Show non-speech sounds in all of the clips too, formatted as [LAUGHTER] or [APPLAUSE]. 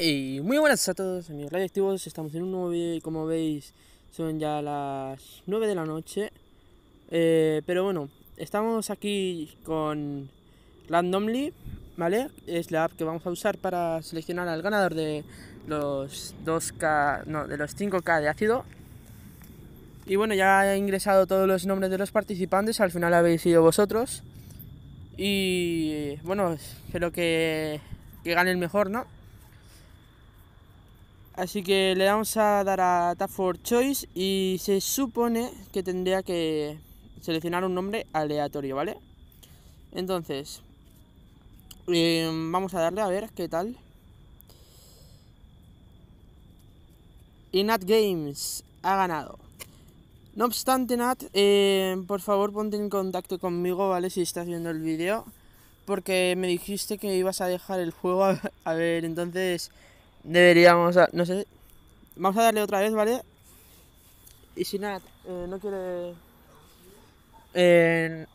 Y muy buenas a todos amigos radioactivos, estamos en un nuevo vídeo y como veis son ya las 9 de la noche eh, Pero bueno, estamos aquí con Randomly, ¿vale? Es la app que vamos a usar para seleccionar al ganador de los 2K, no, de los 5K de ácido Y bueno, ya he ingresado todos los nombres de los participantes, al final habéis sido vosotros Y bueno, espero que, que gane el mejor, ¿no? Así que le vamos a dar a Tap for Choice y se supone que tendría que seleccionar un nombre aleatorio, ¿vale? Entonces, em, vamos a darle a ver qué tal. Y Nat Games ha ganado. No obstante, Nat, em, por favor ponte en contacto conmigo, ¿vale? Si estás viendo el vídeo. Porque me dijiste que ibas a dejar el juego. [LAUGHS] A ver, entonces Deberíamos, no sé. Vamos a darle otra vez, ¿vale? Y si Nat eh, no quiere... Eh,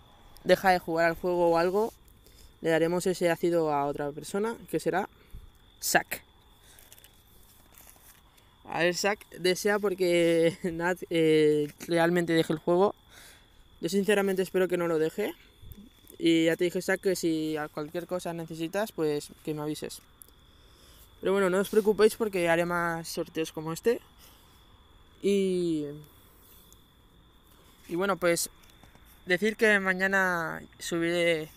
deja de jugar al juego o algo, le daremos ese ácido a otra persona, que será Sack. A ver, Sack desea porque [LAUGHS] Nat eh, realmente deje el juego. Yo sinceramente espero que no lo deje. Y ya te dije, Sack que si cualquier cosa necesitas, pues que me avises. Pero bueno, no os preocupéis porque haré más sorteos como este. Y... bueno, pues decir que mañana subiré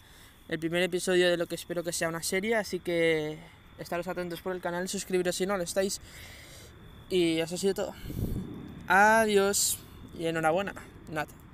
el primer episodio de lo que espero que sea una serie, así que estaros atentos por el canal, suscribiros si no lo estáis. Y eso ha sido todo. Adiós y enhorabuena, Nada.